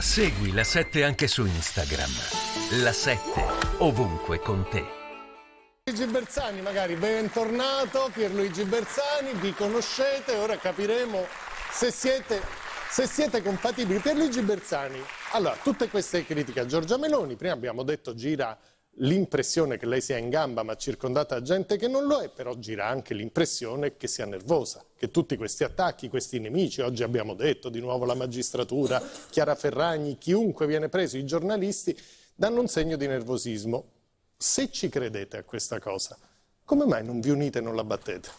Segui la 7 anche su Instagram. La 7 ovunque con te. Luigi Bersani, magari bentornato Pierluigi Bersani, vi conoscete, ora capiremo se siete, se siete compatibili. Pierluigi Bersani, allora, tutte queste critiche a Giorgia Meloni, prima abbiamo detto gira l'impressione che lei sia in gamba ma circondata da gente che non lo è, però gira anche l'impressione che sia nervosa, che tutti questi attacchi, questi nemici, oggi abbiamo detto di nuovo la magistratura, Chiara Ferragni, chiunque viene preso, i giornalisti, danno un segno di nervosismo. Se ci credete a questa cosa, come mai non vi unite e non la battete?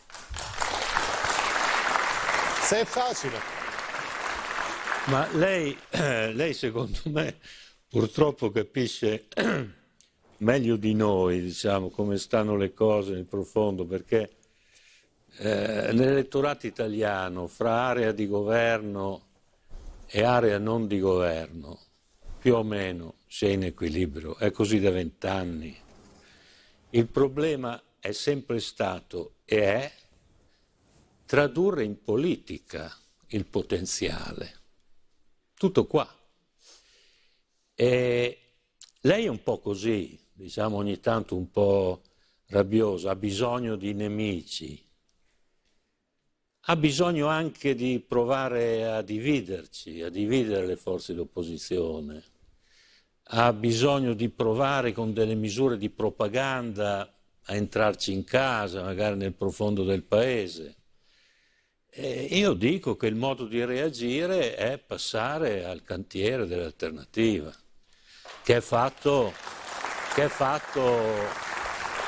Se è facile. Ma lei, lei secondo me purtroppo capisce meglio di noi diciamo, come stanno le cose nel profondo, perché eh, nell'elettorato italiano fra area di governo e area non di governo più o meno si è in equilibrio, è così da vent'anni. Il problema è sempre stato e è tradurre in politica il potenziale. Tutto qua. E lei è un po' così, diciamo ogni tanto un po' rabbioso, ha bisogno di nemici, ha bisogno anche di provare a dividerci, a dividere le forze d'opposizione, ha bisogno di provare con delle misure di propaganda a entrarci in casa, magari nel profondo del paese. E io dico che il modo di reagire è passare al cantiere dell'alternativa, che è fatto che è fatto,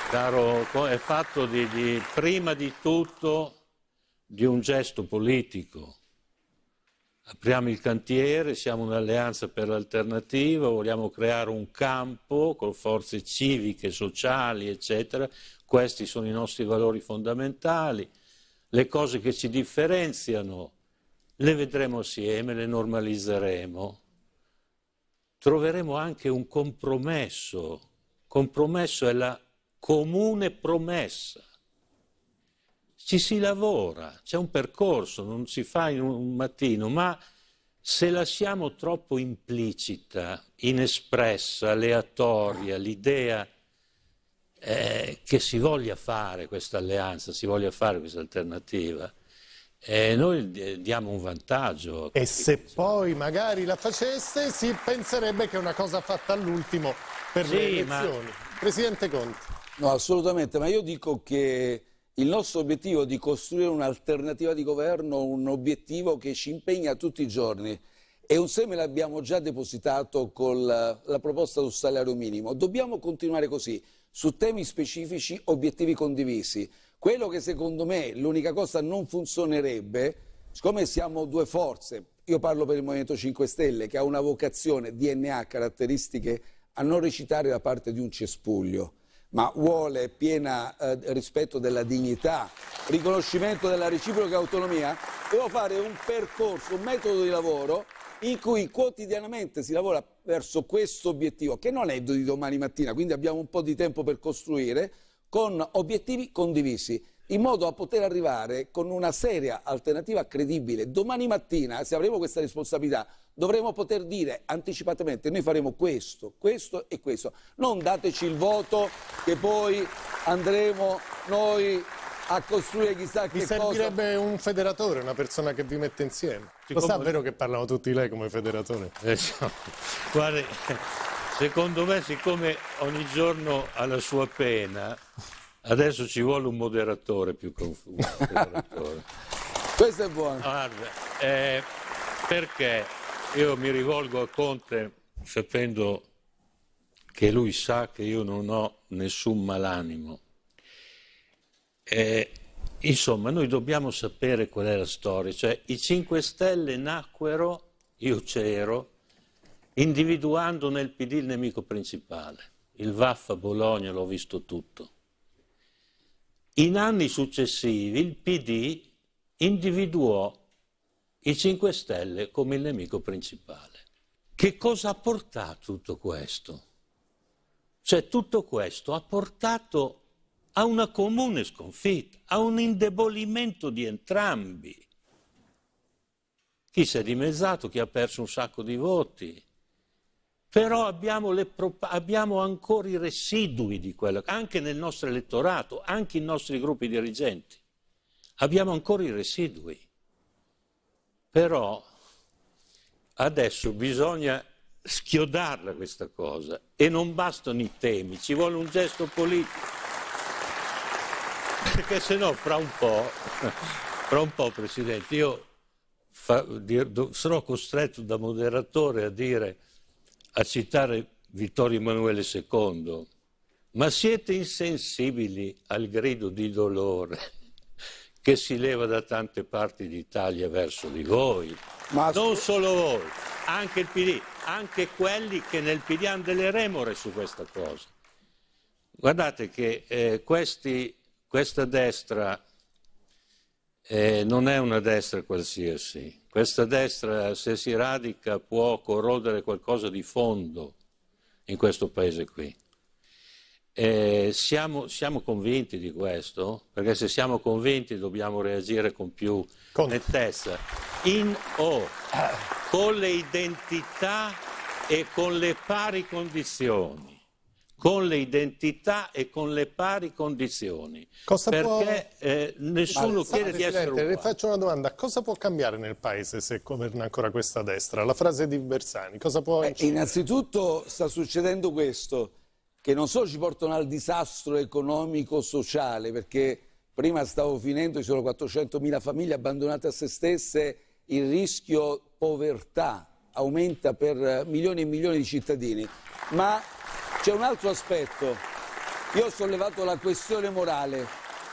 caro, è fatto di, di, prima di tutto di un gesto politico. Apriamo il cantiere, siamo un'alleanza per l'alternativa, vogliamo creare un campo con forze civiche, sociali, eccetera. Questi sono i nostri valori fondamentali. Le cose che ci differenziano le vedremo assieme, le normalizzeremo. Troveremo anche un compromesso compromesso è la comune promessa. Ci si lavora, c'è un percorso, non si fa in un mattino, ma se lasciamo troppo implicita, inespressa, aleatoria l'idea eh, che si voglia fare questa alleanza, si voglia fare questa alternativa, eh, noi diamo un vantaggio. E se poi magari la facesse si penserebbe che è una cosa fatta all'ultimo per sì, le elezioni. Ma... Presidente Conte. No, assolutamente, ma io dico che il nostro obiettivo è di costruire un'alternativa di governo, un obiettivo che ci impegna tutti i giorni. E un seme l'abbiamo già depositato con la, la proposta sul salario minimo. Dobbiamo continuare così, su temi specifici, obiettivi condivisi. Quello che secondo me l'unica cosa non funzionerebbe, siccome siamo due forze, io parlo per il Movimento 5 Stelle che ha una vocazione DNA, caratteristiche a non recitare la parte di un cespuglio, ma vuole piena eh, rispetto della dignità, riconoscimento della reciproca autonomia, devo fare un percorso, un metodo di lavoro in cui quotidianamente si lavora verso questo obiettivo, che non è di domani mattina, quindi abbiamo un po' di tempo per costruire, con obiettivi condivisi in modo da poter arrivare con una seria alternativa credibile. Domani mattina, se avremo questa responsabilità, dovremo poter dire anticipatamente noi faremo questo, questo e questo. Non dateci il voto che poi andremo noi a costruire chissà che cosa. Mi servirebbe cosa. un federatore, una persona che vi mette insieme. Ci Lo sa vero che parlano tutti lei come federatore? Eh, Guardi... Secondo me, siccome ogni giorno ha la sua pena, adesso ci vuole un moderatore più confuso. Questo è buono. Guarda, eh, perché io mi rivolgo a Conte sapendo che lui sa che io non ho nessun malanimo. Eh, insomma, noi dobbiamo sapere qual è la storia. Cioè, i 5 Stelle nacquero, io c'ero, individuando nel PD il nemico principale. Il Vaffa Bologna l'ho visto tutto. In anni successivi il PD individuò i 5 Stelle come il nemico principale. Che cosa ha portato tutto questo? Cioè tutto questo ha portato a una comune sconfitta, a un indebolimento di entrambi. Chi si è dimezzato, chi ha perso un sacco di voti, però abbiamo, le, abbiamo, ancora i residui di quello, anche nel nostro elettorato, anche i nostri gruppi dirigenti, abbiamo ancora i residui. Però adesso bisogna schiodarla questa cosa e non bastano i temi, ci vuole un gesto politico, perché se no fra un po', fra un po' Presidente, io fa, dir, sarò costretto da moderatore a dire a citare Vittorio Emanuele II, ma siete insensibili al grido di dolore che si leva da tante parti d'Italia verso di voi. Ma... Non solo voi, anche il PD, anche quelli che nel PD hanno delle remore su questa cosa. Guardate che eh, questi, questa destra eh, non è una destra qualsiasi. Questa destra, se si radica, può corrodere qualcosa di fondo in questo paese qui. Eh, siamo, siamo, convinti di questo? Perché se siamo convinti dobbiamo reagire con più con... nettezza. In O, con le identità e con le pari condizioni con le identità e con le pari condizioni. Cosa perché può... eh, nessuno chiede di essere uguale. Le faccio una domanda, cosa può cambiare nel Paese se governa ancora questa destra? La frase di Bersani, cosa può... Eh, innanzitutto sta succedendo questo, che non solo ci portano al disastro economico-sociale, perché prima stavo finendo, ci sono 400.000 famiglie abbandonate a se stesse, il rischio povertà aumenta per milioni e milioni di cittadini, ma c'è un altro aspetto. Io ho sollevato la questione morale.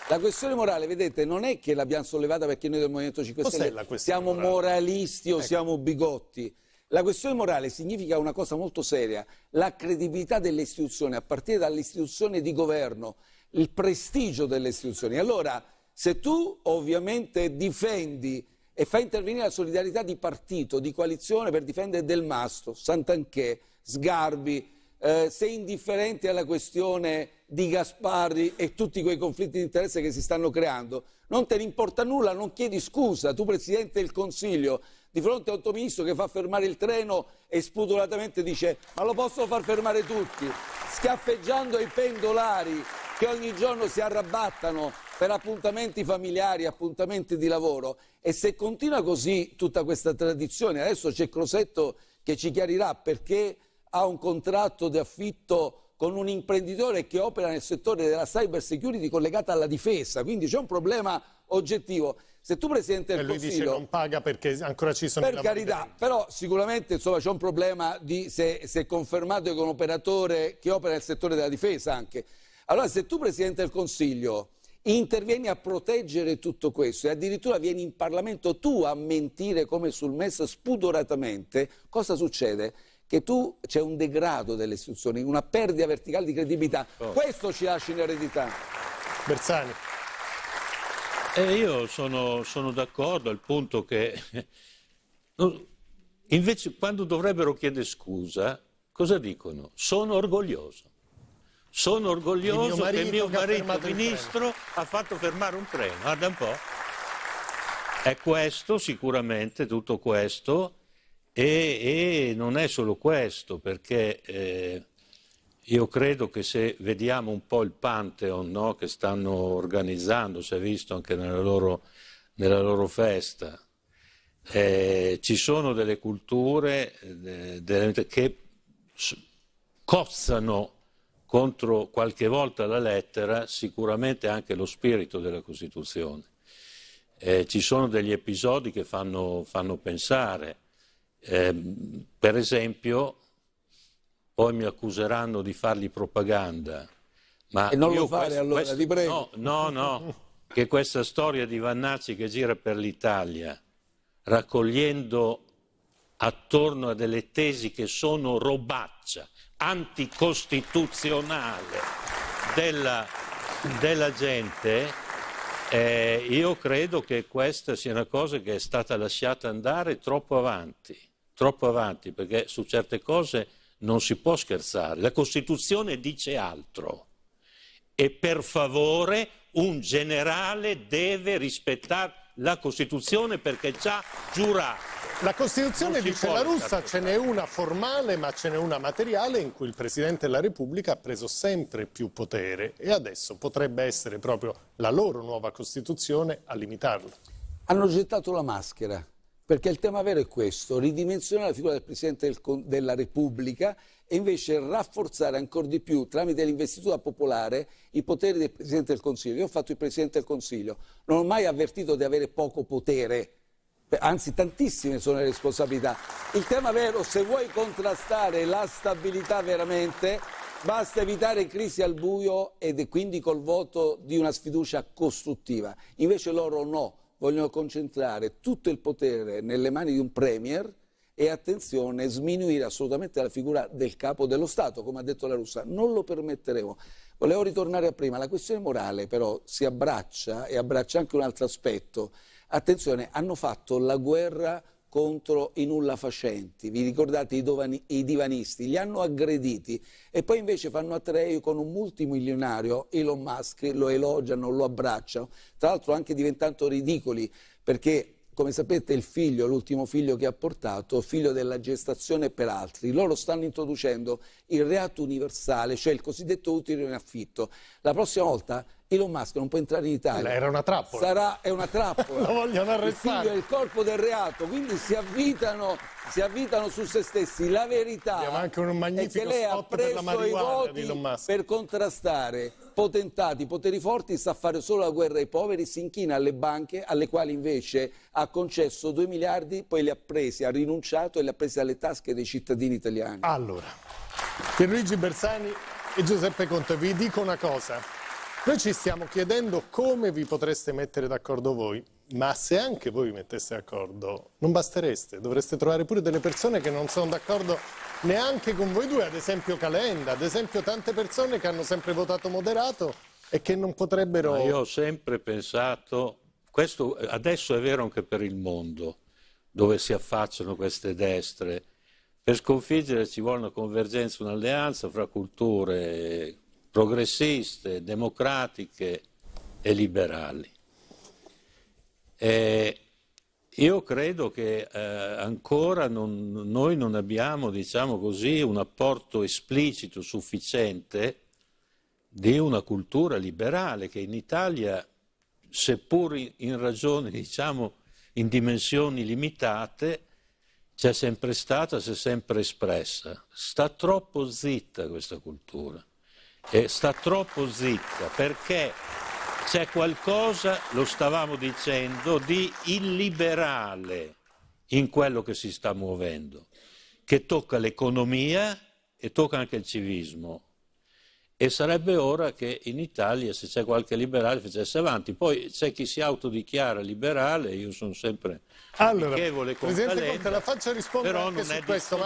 La questione morale, vedete, non è che l'abbiamo sollevata perché noi del Movimento 5 Stelle siamo morale? moralisti o ecco. siamo bigotti. La questione morale significa una cosa molto seria, la credibilità delle istituzioni, a partire dall'istituzione di governo, il prestigio delle istituzioni. Allora, se tu ovviamente difendi e fai intervenire la solidarietà di partito, di coalizione per difendere Del Mastro, Sant'Anchè, Sgarbi, eh, sei indifferente alla questione di Gasparri e tutti quei conflitti di interesse che si stanno creando, non te ne importa nulla, non chiedi scusa, tu Presidente del Consiglio, di fronte a un tuo Ministro che fa fermare il treno e spudoratamente dice ma lo possono far fermare tutti, schiaffeggiando i pendolari che ogni giorno si arrabattano per appuntamenti familiari, appuntamenti di lavoro e se continua così tutta questa tradizione, adesso c'è Crosetto che ci chiarirà perché ha un contratto di affitto con un imprenditore che opera nel settore della cyber security collegata alla difesa, quindi c'è un problema oggettivo. Se tu Presidente del Consiglio... dice non paga perché ancora ci sono... Per carità, però sicuramente c'è un problema di se, se confermato che è un operatore che opera nel settore della difesa anche. Allora se tu Presidente del Consiglio intervieni a proteggere tutto questo e addirittura vieni in Parlamento tu a mentire come sul MES spudoratamente, cosa succede? che tu c'è un degrado delle istituzioni, una perdita verticale di credibilità. Oh. Questo ci lascia in eredità. Bersani. Eh, io sono, sono d'accordo al punto che invece quando dovrebbero chiedere scusa, cosa dicono? Sono orgoglioso. Sono orgoglioso mio che mio marito ministro ha fatto fermare un treno. Guarda un po'. È questo sicuramente, tutto questo e, e non è solo questo, perché eh, io credo che se vediamo un po' il Pantheon no, che stanno organizzando, si è visto anche nella loro, nella loro festa, eh, ci sono delle culture eh, delle, che cozzano contro qualche volta la lettera, sicuramente anche lo spirito della Costituzione. Eh, ci sono degli episodi che fanno, fanno pensare. Eh, per esempio, poi mi accuseranno di fargli propaganda. Ma e non lo fare questo, allora, questo, ti prego. No, no, no, che questa storia di Vannazzi che gira per l'Italia raccogliendo attorno a delle tesi che sono robaccia, anticostituzionale della, della gente, eh, io credo che questa sia una cosa che è stata lasciata andare troppo avanti troppo avanti perché su certe cose non si può scherzare. La Costituzione dice altro. E per favore un generale deve rispettare la Costituzione perché già ha giurato. La Costituzione dice la russa, ce n'è una formale ma ce n'è una materiale in cui il Presidente della Repubblica ha preso sempre più potere e adesso potrebbe essere proprio la loro nuova Costituzione a limitarlo. Hanno gettato la maschera, perché il tema vero è questo, ridimensionare la figura del Presidente del, della Repubblica e invece rafforzare ancora di più tramite l'investitura popolare i poteri del Presidente del Consiglio. Io ho fatto il Presidente del Consiglio, non ho mai avvertito di avere poco potere, anzi tantissime sono le responsabilità. Il tema vero, se vuoi contrastare la stabilità veramente, Basta evitare crisi al buio ed quindi col voto di una sfiducia costruttiva. Invece loro no, vogliono concentrare tutto il potere nelle mani di un Premier e attenzione, sminuire assolutamente la figura del capo dello Stato, come ha detto la russa, non lo permetteremo. Volevo ritornare a prima, la questione morale però si abbraccia e abbraccia anche un altro aspetto. Attenzione, hanno fatto la guerra contro i nulla facenti, vi ricordate i, dovani, i, divanisti, li hanno aggrediti e poi invece fanno a Treu con un multimilionario, Elon Musk, lo elogiano, lo abbracciano, tra l'altro anche diventando ridicoli perché come sapete il figlio, l'ultimo figlio che ha portato, figlio della gestazione per altri, loro stanno introducendo il reato universale, cioè il cosiddetto utile in affitto. La prossima volta Elon Musk non può entrare in Italia. Era una trappola. Sarà, è una trappola. Lo vogliono arrestare. Il figlio è il corpo del reato, quindi si avvitano, si avvitano su se stessi. La verità è che lei ha preso i voti per contrastare potentati, poteri forti, sa fare solo la guerra ai poveri, si inchina alle banche alle quali invece ha concesso 2 miliardi, poi li ha presi, ha rinunciato e li ha presi alle tasche dei cittadini italiani. Allora, Pierluigi Bersani e Giuseppe Conte, vi dico una cosa. Noi ci stiamo chiedendo come vi potreste mettere d'accordo voi, ma se anche voi vi metteste d'accordo non bastereste, dovreste trovare pure delle persone che non sono d'accordo neanche con voi due, ad esempio Calenda, ad esempio tante persone che hanno sempre votato moderato e che non potrebbero... Ma io ho sempre pensato, questo adesso è vero anche per il mondo, dove si affacciano queste destre, per sconfiggere ci vuole una convergenza, un'alleanza fra culture progressiste, democratiche e liberali. E io credo che eh, ancora non, noi non abbiamo, diciamo così, un apporto esplicito sufficiente di una cultura liberale che in Italia, seppur in ragione, diciamo, in dimensioni limitate, c'è sempre stata, si è sempre espressa. Sta troppo zitta questa cultura eh, sta troppo zitta perché c'è qualcosa, lo stavamo dicendo, di illiberale in quello che si sta muovendo, che tocca l'economia e tocca anche il civismo e sarebbe ora che in Italia se c'è qualche liberale facesse avanti. Poi c'è chi si autodichiara liberale, io sono sempre allora, amichevole con Presidente Calenda, Conte, la faccio rispondere però anche non su questo.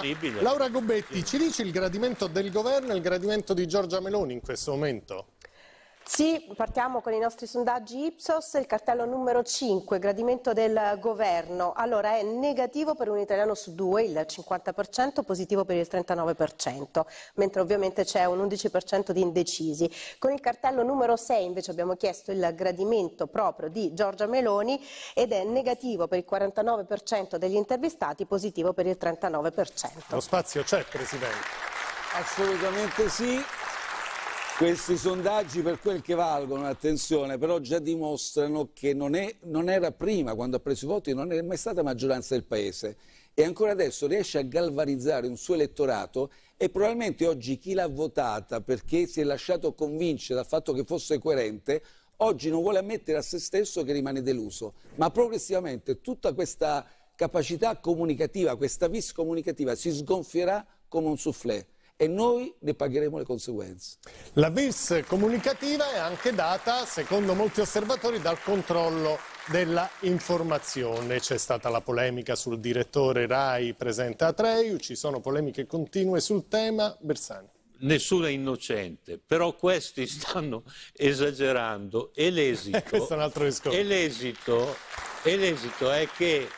Laura Gobetti, sì. ci dici il gradimento del governo e il gradimento di Giorgia Meloni in questo momento? Sì, partiamo con i nostri sondaggi Ipsos, il cartello numero 5, gradimento del governo. Allora è negativo per un italiano su due, il 50%, positivo per il 39%, mentre ovviamente c'è un 11% di indecisi. Con il cartello numero 6 invece abbiamo chiesto il gradimento proprio di Giorgia Meloni ed è negativo per il 49% degli intervistati, positivo per il 39%. Lo spazio c'è, Presidente. Assolutamente sì. Questi sondaggi per quel che valgono, attenzione, però già dimostrano che non, è, non era prima, quando ha preso i voti, non era mai stata maggioranza del Paese e ancora adesso riesce a galvanizzare un suo elettorato e probabilmente oggi chi l'ha votata perché si è lasciato convincere dal fatto che fosse coerente, oggi non vuole ammettere a se stesso che rimane deluso, ma progressivamente tutta questa capacità comunicativa, questa vis comunicativa si sgonfierà come un soufflé e noi ne pagheremo le conseguenze. La vis comunicativa è anche data, secondo molti osservatori, dal controllo della informazione. C'è stata la polemica sul direttore Rai presente a Treiu, ci sono polemiche continue sul tema. Bersani. Nessuno è innocente, però questi stanno esagerando e l'esito, Questo è, un altro e l'esito, e l'esito è che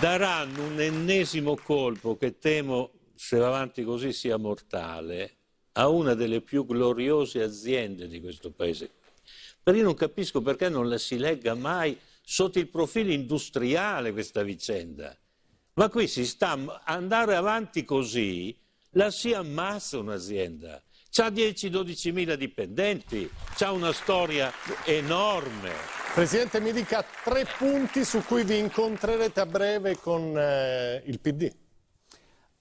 daranno un ennesimo colpo che temo se va avanti così sia mortale a una delle più gloriose aziende di questo paese. Per io non capisco perché non la si legga mai sotto il profilo industriale questa vicenda. Ma qui si sta andare avanti così, la si ammassa un'azienda. C'ha 10-12 mila dipendenti, c'ha una storia enorme. Presidente, mi dica tre punti su cui vi incontrerete a breve con eh, il PD.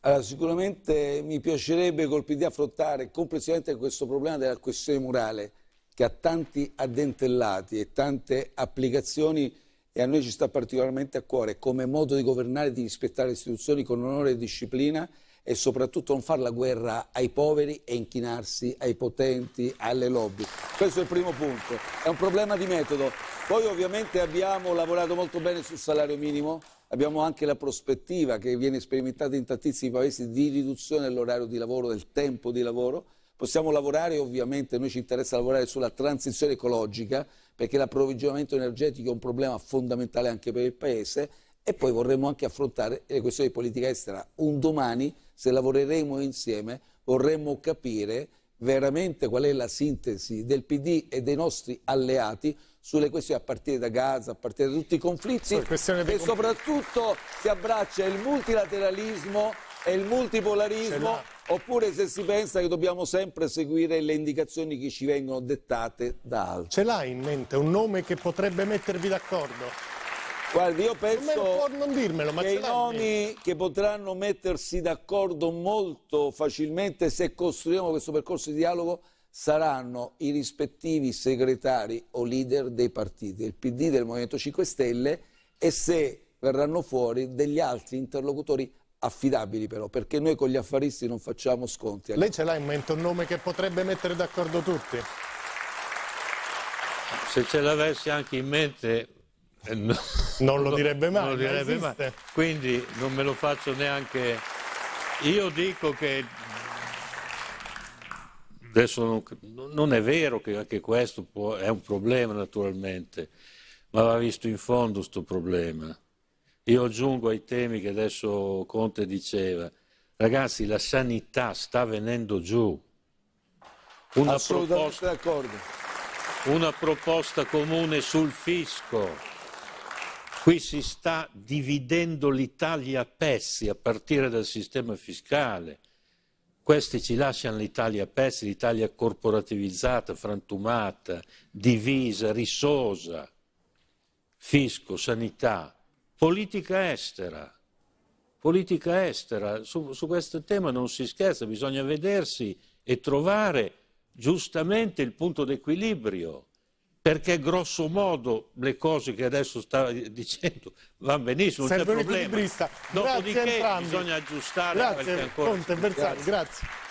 Allora, sicuramente mi piacerebbe col PD affrontare complessivamente questo problema della questione morale che ha tanti addentellati e tante applicazioni e a noi ci sta particolarmente a cuore come modo di governare e di rispettare le istituzioni con onore e disciplina e soprattutto non fare la guerra ai poveri e inchinarsi ai potenti, alle lobby. Questo è il primo punto, è un problema di metodo. Poi ovviamente abbiamo lavorato molto bene sul salario minimo, Abbiamo anche la prospettiva che viene sperimentata in tantissimi paesi di riduzione dell'orario di lavoro, del tempo di lavoro. Possiamo lavorare, ovviamente, noi ci interessa lavorare sulla transizione ecologica, perché l'approvvigionamento energetico è un problema fondamentale anche per il Paese e poi vorremmo anche affrontare le questioni di politica estera. Un domani, se lavoreremo insieme, vorremmo capire veramente qual è la sintesi del PD e dei nostri alleati sulle questioni a partire da Gaza, a partire da tutti i conflitti e di... soprattutto si abbraccia il multilateralismo e il multipolarismo oppure se si pensa che dobbiamo sempre seguire le indicazioni che ci vengono dettate da altri. Ce l'hai in mente un nome che potrebbe mettervi d'accordo? Guardi, io penso dirmelo, che i nomi che potranno mettersi d'accordo molto facilmente se costruiamo questo percorso di dialogo saranno i rispettivi segretari o leader dei partiti, il PD del Movimento 5 Stelle e se verranno fuori degli altri interlocutori affidabili però, perché noi con gli affaristi non facciamo sconti. Lei ce l'ha in mente un nome che potrebbe mettere d'accordo tutti? Se ce l'avessi anche in mente... Eh, no, non lo direbbe mai. Non lo direbbe mai. Quindi non me lo faccio neanche... Io dico che Adesso non, non è vero che anche questo può, è un problema naturalmente, ma va visto in fondo questo problema. Io aggiungo ai temi che adesso Conte diceva, ragazzi la sanità sta venendo giù. Una Assolutamente proposta, d'accordo. Una proposta comune sul fisco. Qui si sta dividendo l'Italia a pezzi a partire dal sistema fiscale. Questi ci lasciano l'Italia a pezzi, l'Italia corporativizzata, frantumata, divisa, risosa, fisco, sanità, politica estera. Politica estera, su, su questo tema non si scherza, bisogna vedersi e trovare giustamente il punto d'equilibrio perché grosso modo le cose che adesso sta dicendo vanno benissimo, non c'è problema. Dopodiché bisogna aggiustare grazie, qualche ancora. Conte, grazie. grazie.